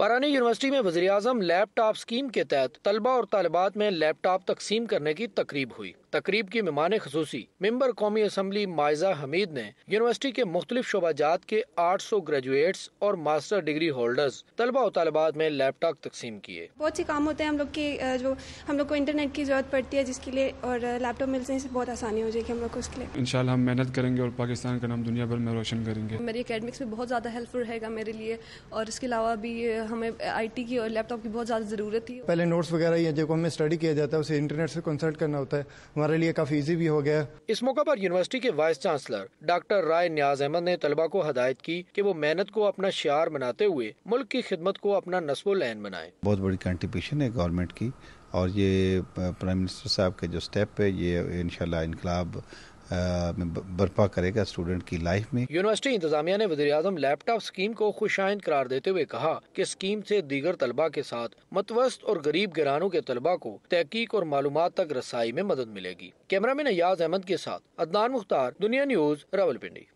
बारानी यूनिवर्सिटी में वजी अजम लैपटॉप स्कीम के तहत तलबा और तलबात में लैपटॉप तकसीम करने की तकरीब हुई तकरीब की मेहमान खसूसी मेम्बर कौमी असम्बली मायजा हमीद ने यूनिवर्सिटी के मुख्तलिफ शोबाजात के आठ सौ ग्रेजुएट्स और मास्टर डिग्री होल्डर्स तलबा और तलबात में लैपटॉप तकसीम किए बहुत से काम होते हैं हम लोग की जो हम लोग को इंटरनेट की जरूरत पड़ती है जिसके लिए और लैपटॉप मिलने से बहुत आसानी हो जाएगी हम लोग को उसके लिए इन हम मेहनत करेंगे और पाकिस्तान का नाम दुनिया भर में रोशन करेंगे मेरी अकेडमिक्स में बहुत ज़्यादा हेल्पफुल रहेगा मेरे लिए और इसके अलावा भी हमें आईटी की और लैपटॉप की बहुत ज़्यादा ज़रूरत थी पहले नोट्स वगैरह या जो हमें स्टडी किया जाता है उसे इंटरनेट से कंसल्ट करना होता है हमारे लिए काफ़ी ईजी भी हो गया इस मौके पर यूनिवर्सिटी के vice chancellor doctor Rai Niyaz Ahmed ने तलबा को हदायत की कि वो मेहनत को अपना शार बनाते हुए मुल्क की खिदमत को अपना नस्बो लैन बनाए बहुत बड़ी कंट्रीब्यूशन है गवर्नमेंट की और ये प्राइम मिनिस्टर साहब के जो स्टेप है ये इनशाला इनकलाब बर्पा करेगा स्टूडेंट की लाइफ में यूनिवर्सिटी इंतजामिया ने वजी अजम लैपटॉप स्कीम को खुशाइन करार देते हुए कहा की स्कीम ऐसी दीगर तलबा के साथ मतवस्त और गरीब गिरानों के तलबा को तहकीक और मालूम तक रसाई में मदद मिलेगी कैमरा मैन अयाज अहमद के साथ अदनान मुख्तार दुनिया न्यूज रावलपिंडी